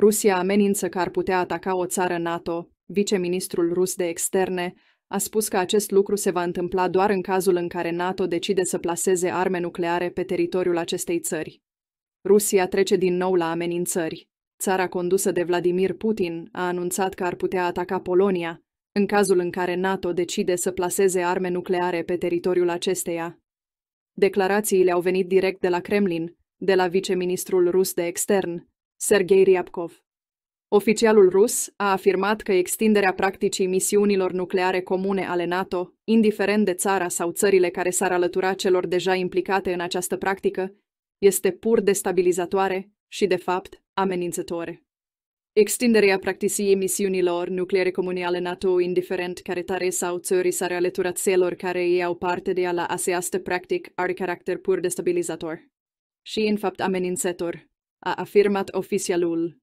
Rusia amenință că ar putea ataca o țară NATO, viceministrul rus de externe a spus că acest lucru se va întâmpla doar în cazul în care NATO decide să plaseze arme nucleare pe teritoriul acestei țări. Rusia trece din nou la amenințări. Țara condusă de Vladimir Putin a anunțat că ar putea ataca Polonia, în cazul în care NATO decide să plaseze arme nucleare pe teritoriul acesteia. Declarațiile au venit direct de la Kremlin, de la viceministrul rus de extern, Sergei Ryabkov. Oficialul rus a afirmat că extinderea practicii misiunilor nucleare comune ale NATO, indiferent de țara sau țările care s-ar alătura celor deja implicate în această practică, este pur destabilizatoare și, de fapt, amenințătoare. Extinderea practicii misiunilor nucleare comune ale NATO, indiferent care tare sau țări s-ar alătura celor care iau parte de ea la aseastă practic, are caracter pur destabilizator și, în fapt, amenințător, a afirmat oficialul